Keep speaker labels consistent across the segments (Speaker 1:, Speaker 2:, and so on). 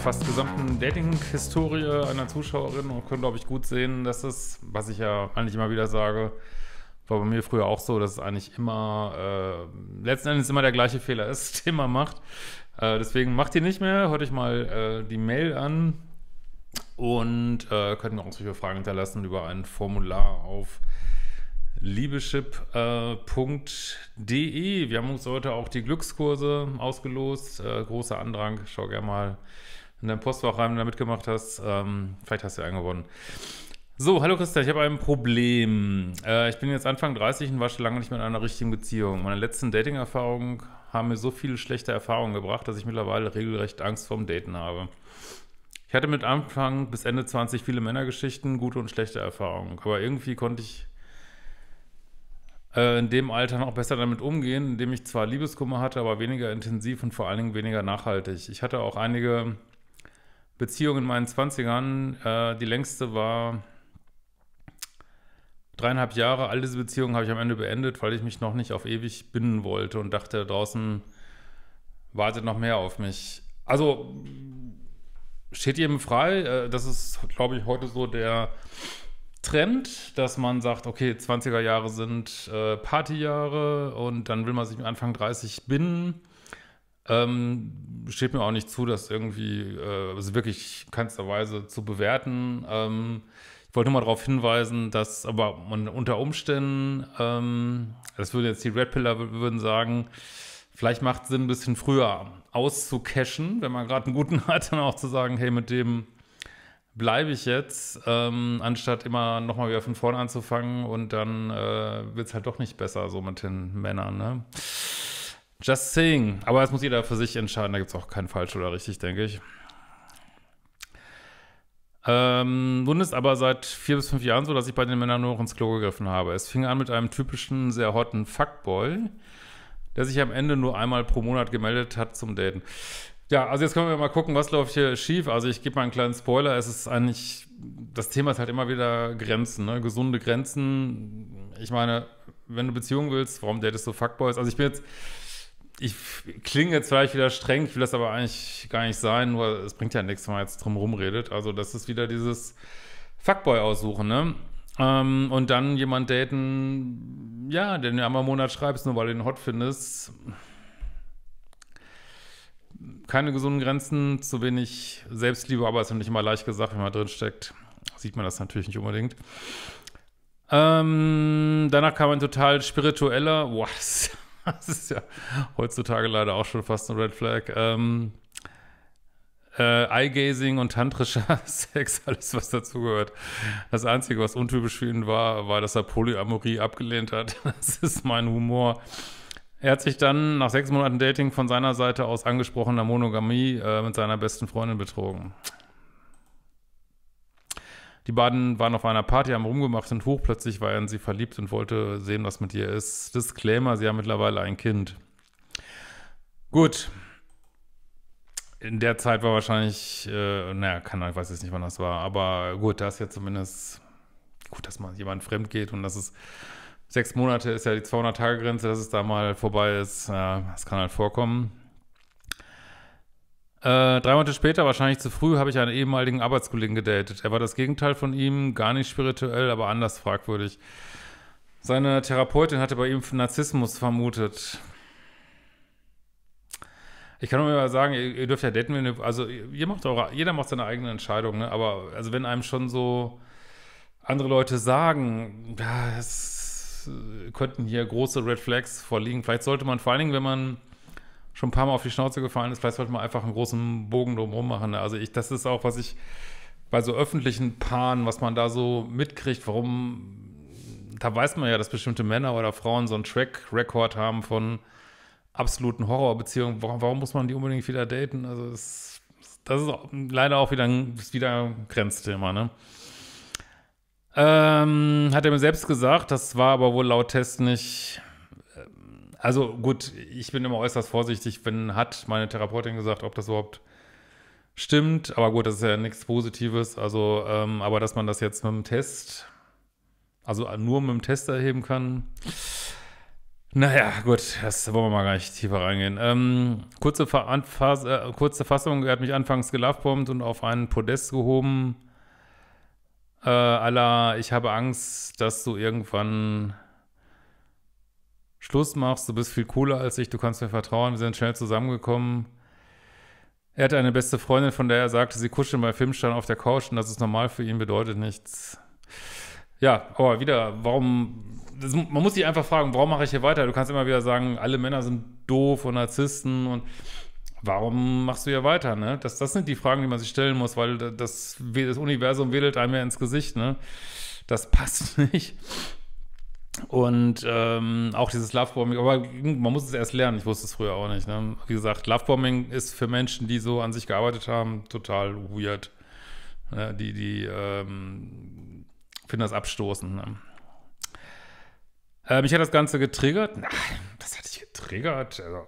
Speaker 1: fast gesamten Dating-Historie einer Zuschauerin und können, glaube ich, gut sehen, dass es, was ich ja eigentlich immer wieder sage, war bei mir früher auch so, dass es eigentlich immer, äh, letzten Endes immer der gleiche Fehler ist, den man macht. Äh, deswegen macht ihr nicht mehr, hört euch mal äh, die Mail an und äh, könnt mir auch solche Fragen hinterlassen über ein Formular auf liebeschip.de. Äh, Wir haben uns heute auch die Glückskurse ausgelost. Äh, großer Andrang. Schau gerne mal in deinem Postfach rein da mitgemacht hast. Ähm, vielleicht hast du ja einen gewonnen. So, hallo Christian, ich habe ein Problem. Äh, ich bin jetzt Anfang 30 und war schon lange nicht mehr in einer richtigen Beziehung. Meine letzten Dating-Erfahrungen haben mir so viele schlechte Erfahrungen gebracht, dass ich mittlerweile regelrecht Angst vorm Daten habe. Ich hatte mit Anfang bis Ende 20 viele Männergeschichten, gute und schlechte Erfahrungen. Aber irgendwie konnte ich äh, in dem Alter noch besser damit umgehen, indem ich zwar Liebeskummer hatte, aber weniger intensiv und vor allen Dingen weniger nachhaltig. Ich hatte auch einige Beziehung in meinen 20ern, äh, die längste war dreieinhalb Jahre. All diese Beziehungen habe ich am Ende beendet, weil ich mich noch nicht auf ewig binden wollte und dachte, draußen wartet noch mehr auf mich. Also steht jedem frei. Äh, das ist, glaube ich, heute so der Trend, dass man sagt, okay, 20er Jahre sind äh, Partyjahre und dann will man sich mit Anfang 30 binden. Ähm, steht mir auch nicht zu, das irgendwie äh, also wirklich keinster Weise zu bewerten. Ähm, ich wollte nur mal darauf hinweisen, dass aber man unter Umständen, ähm, das würden jetzt die Red Pillar würden sagen, vielleicht macht es Sinn, ein bisschen früher auszucachen, wenn man gerade einen guten hat, dann auch zu sagen, hey, mit dem bleibe ich jetzt, ähm, anstatt immer nochmal wieder von vorne anzufangen und dann äh, wird es halt doch nicht besser, so mit den Männern. Ne? Just saying. Aber das muss jeder für sich entscheiden. Da gibt es auch keinen falsch oder richtig, denke ich. Ähm, nun ist aber seit vier bis fünf Jahren so, dass ich bei den Männern nur noch ins Klo gegriffen habe. Es fing an mit einem typischen, sehr hotten Fuckboy, der sich am Ende nur einmal pro Monat gemeldet hat zum Daten. Ja, also jetzt können wir mal gucken, was läuft hier schief. Also ich gebe mal einen kleinen Spoiler. Es ist eigentlich, das Thema ist halt immer wieder Grenzen, ne? gesunde Grenzen. Ich meine, wenn du Beziehungen willst, warum datest du Fuckboys? Also ich bin jetzt ich klinge jetzt vielleicht wieder streng, ich will das aber eigentlich gar nicht sein, nur es bringt ja nichts, wenn man jetzt drum rumredet. Also, das ist wieder dieses Fuckboy aussuchen, ne? Ähm, und dann jemand daten, ja, den du einmal im Monat schreibst, nur weil du den hot findest. Keine gesunden Grenzen, zu wenig Selbstliebe, aber es ist ja nicht immer leicht gesagt, wenn man drin steckt. Sieht man das natürlich nicht unbedingt. Ähm, danach kam ein total spiritueller, was? Das ist ja heutzutage leider auch schon fast ein Red Flag. Ähm, äh, Eye-Gazing und tantrischer Sex, alles was dazugehört. Das Einzige, was untypisch für ihn war, war, dass er Polyamorie abgelehnt hat. Das ist mein Humor. Er hat sich dann nach sechs Monaten Dating von seiner Seite aus angesprochener Monogamie äh, mit seiner besten Freundin betrogen. Die beiden waren auf einer Party, haben rumgemacht und hochplötzlich war er in sie verliebt und wollte sehen, was mit ihr ist. Disclaimer, sie haben mittlerweile ein Kind. Gut. In der Zeit war wahrscheinlich, äh, naja, kann, ich weiß jetzt nicht, wann das war, aber gut, da ist ja zumindest gut, dass man jemand fremd geht und dass es sechs Monate ist ja die 200-Tage-Grenze, dass es da mal vorbei ist, ja, das kann halt vorkommen. Äh, drei Monate später, wahrscheinlich zu früh, habe ich einen ehemaligen Arbeitskollegen gedatet. Er war das Gegenteil von ihm, gar nicht spirituell, aber anders fragwürdig. Seine Therapeutin hatte bei ihm Narzissmus vermutet. Ich kann nur mal sagen, ihr, ihr, dürft ja daten, wenn ihr, also ihr macht eure, jeder macht seine eigene Entscheidung, ne? aber also wenn einem schon so andere Leute sagen, es könnten hier große Red Flags vorliegen, vielleicht sollte man vor allen Dingen, wenn man schon ein paar Mal auf die Schnauze gefallen ist, vielleicht sollte man einfach einen großen Bogen drumherum machen. Also ich, das ist auch, was ich bei so öffentlichen Paaren, was man da so mitkriegt, warum, da weiß man ja, dass bestimmte Männer oder Frauen so einen Track-Record haben von absoluten Horrorbeziehungen. Warum, warum, muss man die unbedingt wieder daten? Also es, das ist leider auch wieder ein, ist wieder ein Grenzthema, ne? Ähm, hat er mir selbst gesagt, das war aber wohl laut Test nicht also gut, ich bin immer äußerst vorsichtig, wenn hat meine Therapeutin gesagt, ob das überhaupt stimmt. Aber gut, das ist ja nichts Positives. Also, ähm, aber dass man das jetzt mit dem Test, also nur mit dem Test erheben kann. Naja, gut, das wollen wir mal gar nicht tiefer reingehen. Ähm, kurze, Fass äh, kurze Fassung, er hat mich anfangs gelovebombt und auf einen Podest gehoben. Äh, Allah, ich habe Angst, dass du irgendwann Schluss machst, du bist viel cooler als ich, du kannst mir vertrauen, wir sind schnell zusammengekommen. Er hatte eine beste Freundin, von der er sagte, sie kuscheln bei Filmstein auf der Couch und das ist normal für ihn, bedeutet nichts. Ja, aber wieder, warum, das, man muss sich einfach fragen, warum mache ich hier weiter? Du kannst immer wieder sagen, alle Männer sind doof und Narzissten und warum machst du hier weiter, ne? Das, das sind die Fragen, die man sich stellen muss, weil das, das Universum wedelt einem ja ins Gesicht, ne? Das passt nicht. Und ähm, auch dieses Lovebombing, aber man muss es erst lernen, ich wusste es früher auch nicht. Ne? Wie gesagt, Lovebombing ist für Menschen, die so an sich gearbeitet haben, total weird. Ne? Die, die ähm, finden das abstoßend. Ne? Äh, mich hat das Ganze getriggert. Nein, das hat dich getriggert. Also,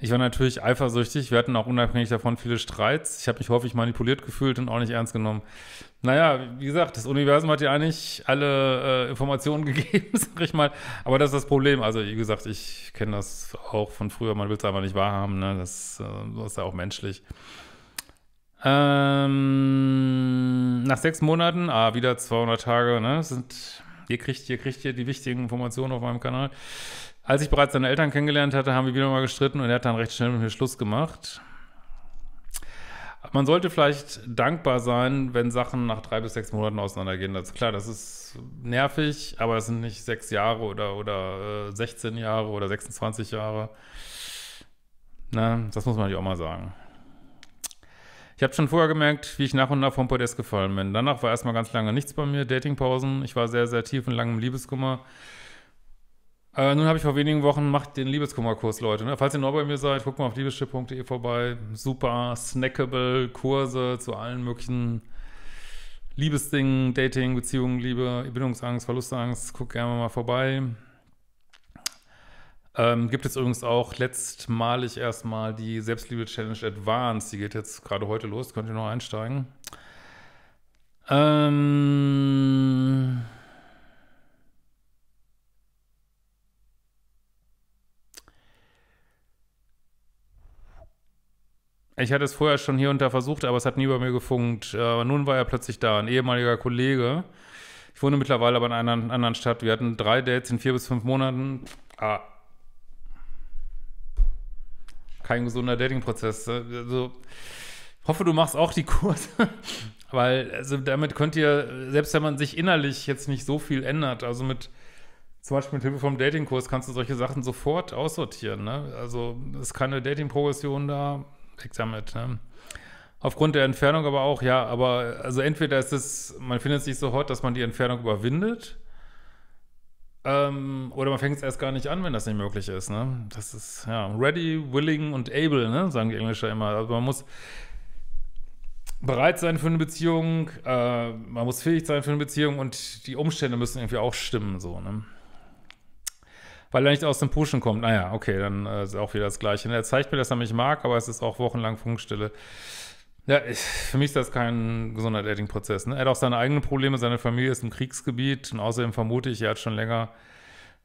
Speaker 1: ich war natürlich eifersüchtig. Wir hatten auch unabhängig davon viele Streits. Ich habe mich häufig manipuliert gefühlt und auch nicht ernst genommen. Naja, wie gesagt, das Universum hat ja eigentlich alle äh, Informationen gegeben, sag ich mal. Aber das ist das Problem. Also, wie gesagt, ich kenne das auch von früher. Man will es einfach nicht wahrhaben. Ne? Das, äh, das ist ja auch menschlich. Ähm, nach sechs Monaten, ah, wieder 200 Tage, ne? sind, ihr kriegt, ihr kriegt hier die wichtigen Informationen auf meinem Kanal. Als ich bereits seine Eltern kennengelernt hatte, haben wir wieder mal gestritten und er hat dann recht schnell mit mir Schluss gemacht. Man sollte vielleicht dankbar sein, wenn Sachen nach drei bis sechs Monaten auseinandergehen. Das, klar, das ist nervig, aber das sind nicht sechs Jahre oder, oder äh, 16 Jahre oder 26 Jahre. Na, das muss man natürlich auch mal sagen. Ich habe schon vorher gemerkt, wie ich nach und nach vom Podest gefallen bin. Danach war erstmal ganz lange nichts bei mir, Datingpausen. Ich war sehr, sehr tief in langem Liebeskummer. Äh, nun habe ich vor wenigen Wochen Macht den Liebeskummerkurs, Leute. Ne? Falls ihr neu bei mir seid, guckt mal auf liebeschip.de vorbei. Super snackable Kurse zu allen möglichen Liebesdingen, Dating, Beziehungen, Liebe, Bindungsangst, Verlustangst. Guckt gerne mal vorbei. Ähm, gibt es übrigens auch letztmalig erstmal die Selbstliebe-Challenge Advanced. Die geht jetzt gerade heute los. Könnt ihr noch einsteigen? Ähm Ich hatte es vorher schon hier und da versucht, aber es hat nie bei mir gefunkt. Äh, nun war er plötzlich da, ein ehemaliger Kollege. Ich wohne mittlerweile aber in einer anderen Stadt. Wir hatten drei Dates in vier bis fünf Monaten. Ah. Kein gesunder Datingprozess. prozess äh, Also, hoffe, du machst auch die Kurse. Weil also damit könnt ihr, selbst wenn man sich innerlich jetzt nicht so viel ändert, also mit zum Beispiel mit Hilfe vom Datingkurs kannst du solche Sachen sofort aussortieren. Ne? Also ist keine Dating-Progression da, gesammelt. Ne? Aufgrund der Entfernung aber auch, ja, aber also entweder ist es, man findet sich so hot, dass man die Entfernung überwindet, ähm, oder man fängt es erst gar nicht an, wenn das nicht möglich ist. Ne? Das ist, ja, ready, willing und able, ne? sagen die Englischer immer. Also man muss bereit sein für eine Beziehung, äh, man muss fähig sein für eine Beziehung und die Umstände müssen irgendwie auch stimmen, so, ne? weil er nicht aus dem Pushen kommt. Naja, okay, dann äh, ist auch wieder das Gleiche. Ne, er zeigt mir, dass er mich mag, aber es ist auch wochenlang Funkstille. Ja, ich, für mich ist das kein gesunder Dating-Prozess. Ne? Er hat auch seine eigenen Probleme, seine Familie ist im Kriegsgebiet und außerdem vermute ich, er hat schon länger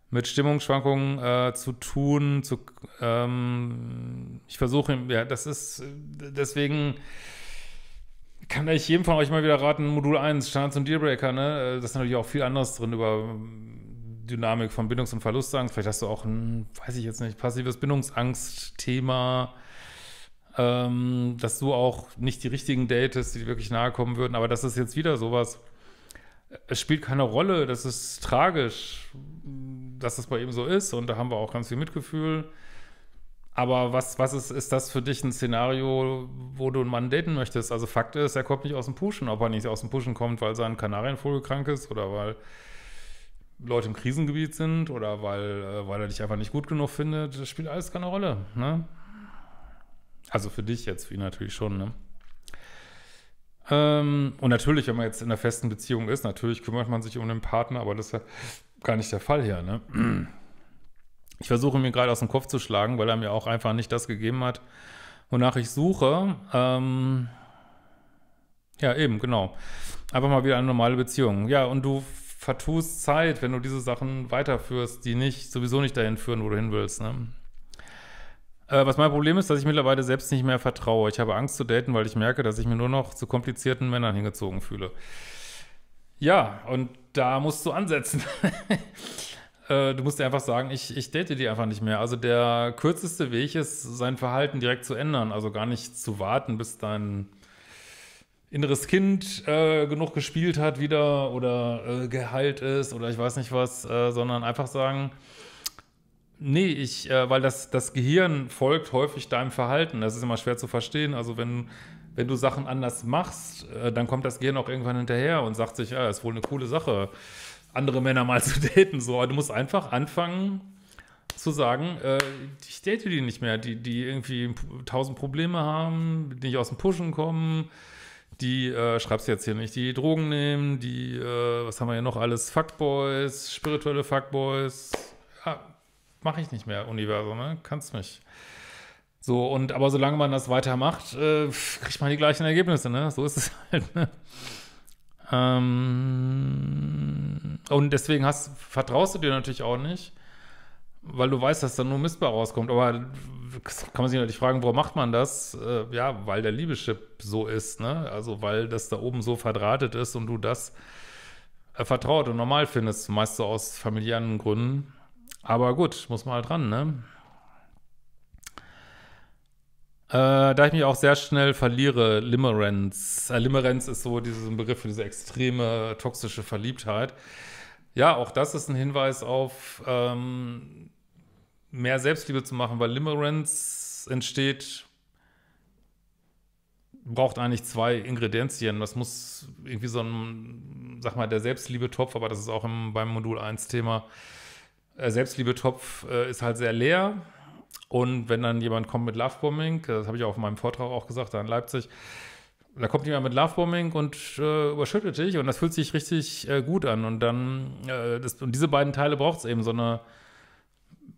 Speaker 1: mit Stimmungsschwankungen äh, zu tun. Zu, ähm, ich versuche ihm, ja, das ist, deswegen kann ich jedem von euch mal wieder raten, Modul 1, Chance und Dealbreaker, ne? Äh, das ist natürlich auch viel anderes drin über Dynamik von Bindungs- und Verlustangst. Vielleicht hast du auch ein, weiß ich jetzt nicht, passives Bindungsangst-Thema, ähm, dass du auch nicht die richtigen datest, die wirklich nahe kommen würden. Aber das ist jetzt wieder sowas. Es spielt keine Rolle. Das ist tragisch, dass das bei ihm so ist. Und da haben wir auch ganz viel Mitgefühl. Aber was, was ist, ist das für dich ein Szenario, wo du einen Mann daten möchtest? Also Fakt ist, er kommt nicht aus dem Pushen, ob er nicht aus dem Pushen kommt, weil sein Kanarienvogel krank ist oder weil Leute im Krisengebiet sind oder weil, äh, weil er dich einfach nicht gut genug findet, das spielt alles keine Rolle. Ne? Also für dich jetzt, für ihn natürlich schon. Ne? Ähm, und natürlich, wenn man jetzt in einer festen Beziehung ist, natürlich kümmert man sich um den Partner, aber das ist ja gar nicht der Fall hier. Ne? Ich versuche mir gerade aus dem Kopf zu schlagen, weil er mir auch einfach nicht das gegeben hat, wonach ich suche. Ähm, ja, eben, genau. Einfach mal wieder eine normale Beziehung. Ja, und du vertust Zeit, wenn du diese Sachen weiterführst, die nicht, sowieso nicht dahin führen, wo du hin willst. Ne? Äh, was mein Problem ist, dass ich mittlerweile selbst nicht mehr vertraue. Ich habe Angst zu daten, weil ich merke, dass ich mir nur noch zu komplizierten Männern hingezogen fühle. Ja, und da musst du ansetzen. Äh, du musst dir einfach sagen, ich, ich date die einfach nicht mehr. Also der kürzeste Weg ist, sein Verhalten direkt zu ändern. Also gar nicht zu warten, bis dein inneres Kind äh, genug gespielt hat wieder oder äh, geheilt ist oder ich weiß nicht was, äh, sondern einfach sagen, nee, ich, äh, weil das, das Gehirn folgt häufig deinem Verhalten. Das ist immer schwer zu verstehen. Also wenn, wenn du Sachen anders machst, äh, dann kommt das Gehirn auch irgendwann hinterher und sagt sich, ja, ist wohl eine coole Sache, andere Männer mal zu daten. So, aber du musst einfach anfangen, zu sagen, äh, ich date die nicht mehr, die, die irgendwie tausend Probleme haben, die nicht aus dem Pushen kommen, die, äh, schreibst jetzt hier nicht, die Drogen nehmen, die, äh, was haben wir hier noch alles, Fuckboys, spirituelle Fuckboys. Ja, mache ich nicht mehr, Universum, ne? Kannst mich. So, und aber solange man das weitermacht, äh, kriegt man die gleichen Ergebnisse, ne? So ist es halt, ne? Ähm, und deswegen hast, vertraust du dir natürlich auch nicht weil du weißt, dass da nur Mistbar rauskommt. Aber kann man sich natürlich fragen, warum macht man das? Äh, ja, weil der Liebeschip so ist, ne? Also weil das da oben so verdrahtet ist und du das äh, vertraut und normal findest, meist so aus familiären Gründen. Aber gut, muss man halt dran, ne? Äh, da ich mich auch sehr schnell verliere, Limerenz. Äh, Limerenz ist so dieses Begriff für diese extreme toxische Verliebtheit. Ja, auch das ist ein Hinweis auf ähm, mehr Selbstliebe zu machen, weil Limerence entsteht, braucht eigentlich zwei Ingredienzien. Das muss irgendwie so ein, sag mal, der Selbstliebe-Topf, aber das ist auch im, beim Modul 1 Thema. Äh, Selbstliebe-Topf äh, ist halt sehr leer. Und wenn dann jemand kommt mit Lovebombing, das habe ich auch in meinem Vortrag auch gesagt, da in Leipzig, da kommt jemand mit Lovebombing und äh, überschüttet dich und das fühlt sich richtig äh, gut an. Und dann, äh, das, und diese beiden Teile braucht es eben so eine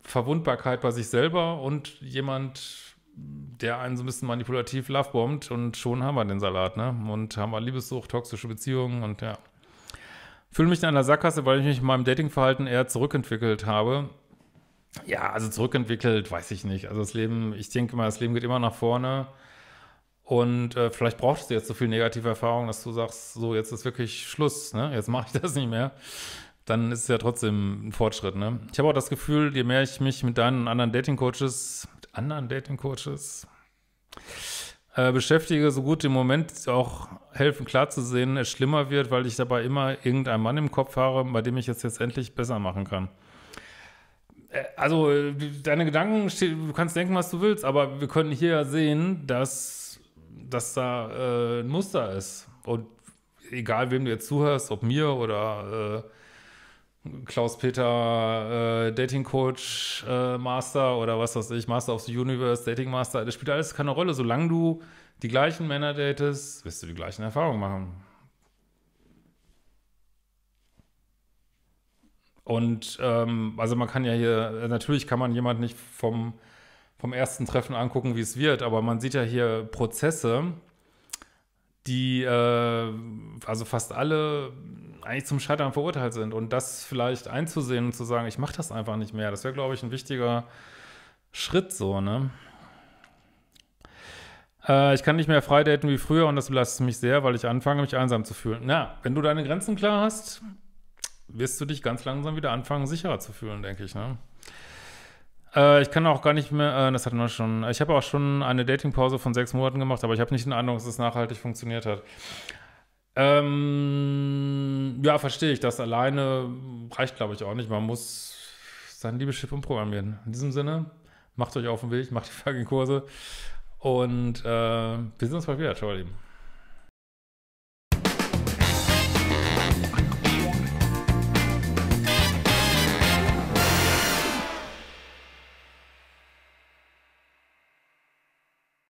Speaker 1: Verwundbarkeit bei sich selber und jemand, der einen so ein bisschen manipulativ lovebombt und schon haben wir den Salat, ne? Und haben wir Liebessucht, toxische Beziehungen und ja. Fühle mich in einer Sackgasse, weil ich mich in meinem Datingverhalten eher zurückentwickelt habe. Ja, also zurückentwickelt, weiß ich nicht. Also das Leben, ich denke mal, das Leben geht immer nach vorne. Und äh, vielleicht brauchst du jetzt so viel negative Erfahrung, dass du sagst, so, jetzt ist wirklich Schluss, ne? jetzt mache ich das nicht mehr. Dann ist es ja trotzdem ein Fortschritt. Ne? Ich habe auch das Gefühl, je mehr ich mich mit deinen anderen Dating-Coaches, mit anderen Dating-Coaches äh, beschäftige, so gut im Moment auch helfen, klar zu sehen, es schlimmer wird, weil ich dabei immer irgendeinen Mann im Kopf habe, bei dem ich es jetzt endlich besser machen kann äh, also äh, deine Gedanken, du kannst denken, was du willst, aber wir können hier ja sehen, dass dass da äh, ein Muster ist. Und egal, wem du jetzt zuhörst, ob mir oder äh, Klaus-Peter, äh, Dating-Coach, äh, Master oder was weiß ich, Master of the Universe, Dating-Master, das spielt alles keine Rolle. Solange du die gleichen Männer datest, wirst du die gleichen Erfahrungen machen. Und ähm, also man kann ja hier, natürlich kann man jemanden nicht vom vom ersten Treffen angucken, wie es wird. Aber man sieht ja hier Prozesse, die äh, also fast alle eigentlich zum Scheitern verurteilt sind. Und das vielleicht einzusehen und zu sagen, ich mache das einfach nicht mehr, das wäre, glaube ich, ein wichtiger Schritt so, ne? Äh, ich kann nicht mehr frei daten wie früher und das belastet mich sehr, weil ich anfange, mich einsam zu fühlen. Na, wenn du deine Grenzen klar hast, wirst du dich ganz langsam wieder anfangen, sicherer zu fühlen, denke ich, ne? Äh, ich kann auch gar nicht mehr, äh, das hatten wir schon, ich habe auch schon eine Datingpause von sechs Monaten gemacht, aber ich habe nicht den Eindruck, dass es nachhaltig funktioniert hat. Ähm, ja, verstehe ich. Das alleine reicht, glaube ich, auch nicht. Man muss sein Liebeschip umprogrammieren. In diesem Sinne, macht euch auf den Weg, macht die fucking Kurse. Und äh, wir sehen uns bald wieder. Ciao, ihr Lieben.